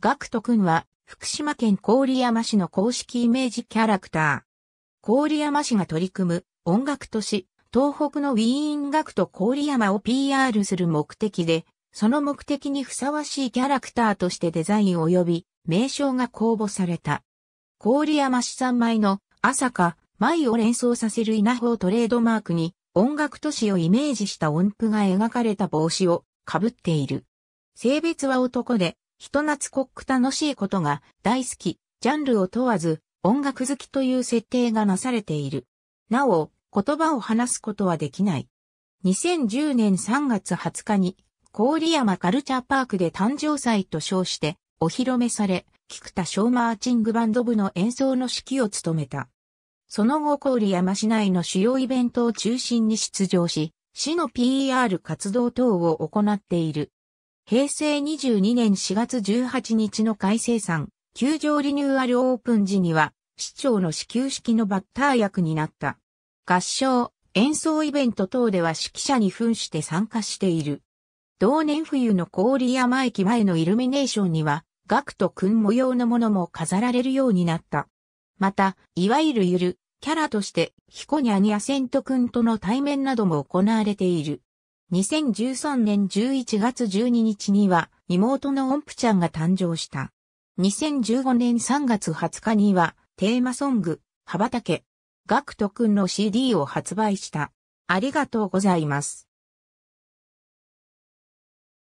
ガクト君は、福島県郡山市の公式イメージキャラクター。郡山市が取り組む音楽都市、東北のウィーンガクト郡山を PR する目的で、その目的にふさわしいキャラクターとしてデザイン及び名称が公募された。郡山市三枚の朝か舞を連想させる稲穂をトレードマークに音楽都市をイメージした音符が描かれた帽子をかぶっている。性別は男で、人懐っこく楽しいことが大好き、ジャンルを問わず音楽好きという設定がなされている。なお、言葉を話すことはできない。2010年3月20日に、郡山カルチャーパークで誕生祭と称して、お披露目され、菊田小マーチングバンド部の演奏の指揮を務めた。その後郡山市内の主要イベントを中心に出場し、市の PR 活動等を行っている。平成22年4月18日の改正産、球場リニューアルオープン時には、市長の始球式のバッター役になった。合唱、演奏イベント等では指揮者に扮して参加している。同年冬の郡山駅前のイルミネーションには、学徒くん模様のものも飾られるようになった。また、いわゆるゆる、キャラとして、ヒコニャニアセント君との対面なども行われている。2013年11月12日には妹の音符ちゃんが誕生した。2015年3月20日にはテーマソング、羽ばたけ、ガクトくんの CD を発売した。ありがとうございます。